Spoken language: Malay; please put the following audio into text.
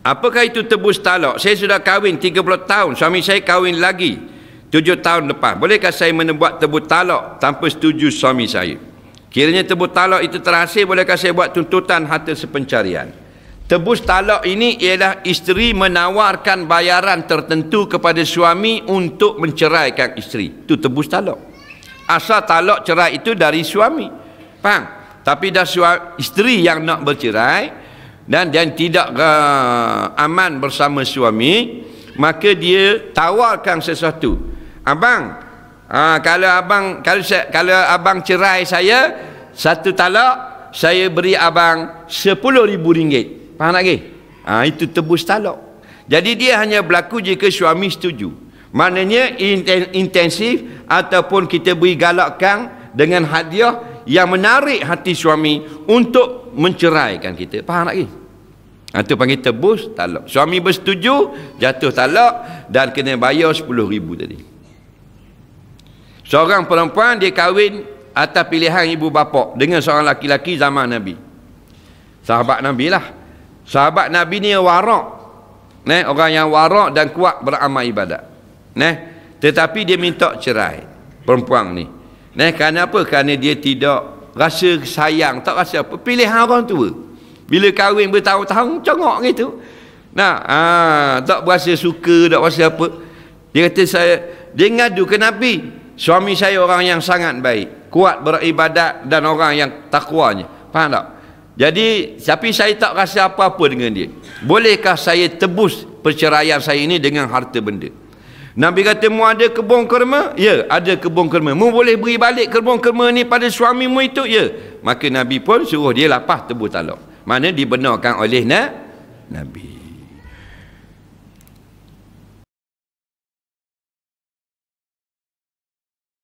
Apakah itu tebus talak? Saya sudah kahwin 30 tahun, suami saya kahwin lagi 7 tahun lepas. Bolehkah saya menebuat tebus talak tanpa setuju suami saya? Kiranya tebus talak itu terhasil, bolehkah saya buat tuntutan harta sepencarian? Tebus talak ini ialah isteri menawarkan bayaran tertentu kepada suami untuk menceraikan isteri. Itu tebus talak. Asal talak cerai itu dari suami. Faham? Tapi dah suami, isteri yang nak bercerai, dan dia tidak ah, aman bersama suami maka dia tawarkan sesuatu abang uh, kalau abang kalau saya, kalau abang cerai saya satu talak saya beri abang RM10,000 faham tak ke? Ah, itu tebus talak jadi dia hanya berlaku jika suami setuju maknanya intensif ataupun kita beri galakkan dengan hadiah yang menarik hati suami untuk menceraikan kita faham lagi? Itu ha, panggil tebus talak. Suami bersetuju, jatuh talak dan kena bayar rm ribu tadi. Seorang perempuan dia kahwin atas pilihan ibu bapa dengan seorang laki-laki zaman Nabi. Sahabat Nabi lah. Sahabat Nabi ni warak. Ne, orang yang warak dan kuat beramal ibadat. Ne, tetapi dia minta cerai perempuan ni. Ne, kerana apa? Kerana dia tidak rasa sayang, tak rasa apa. Pilihan orang tua. Bila kahwin bertahun-tahun congok gitu. Nah, ha, tak berasa suka, tak berasa apa. Dia kata saya, dia ngadu ke Nabi. Suami saya orang yang sangat baik. Kuat beribadat dan orang yang takwanya. Faham tak? Jadi, tapi saya tak rasa apa-apa dengan dia. Bolehkah saya tebus perceraian saya ini dengan harta benda? Nabi kata, mu ada kebun kerma? Ya, ada kebun kerma. Mu boleh beri balik kebun kerma ni pada suamimu itu? Ya. Maka Nabi pun suruh dia lapah tebu talak mana dibenarkan oleh na, Nabi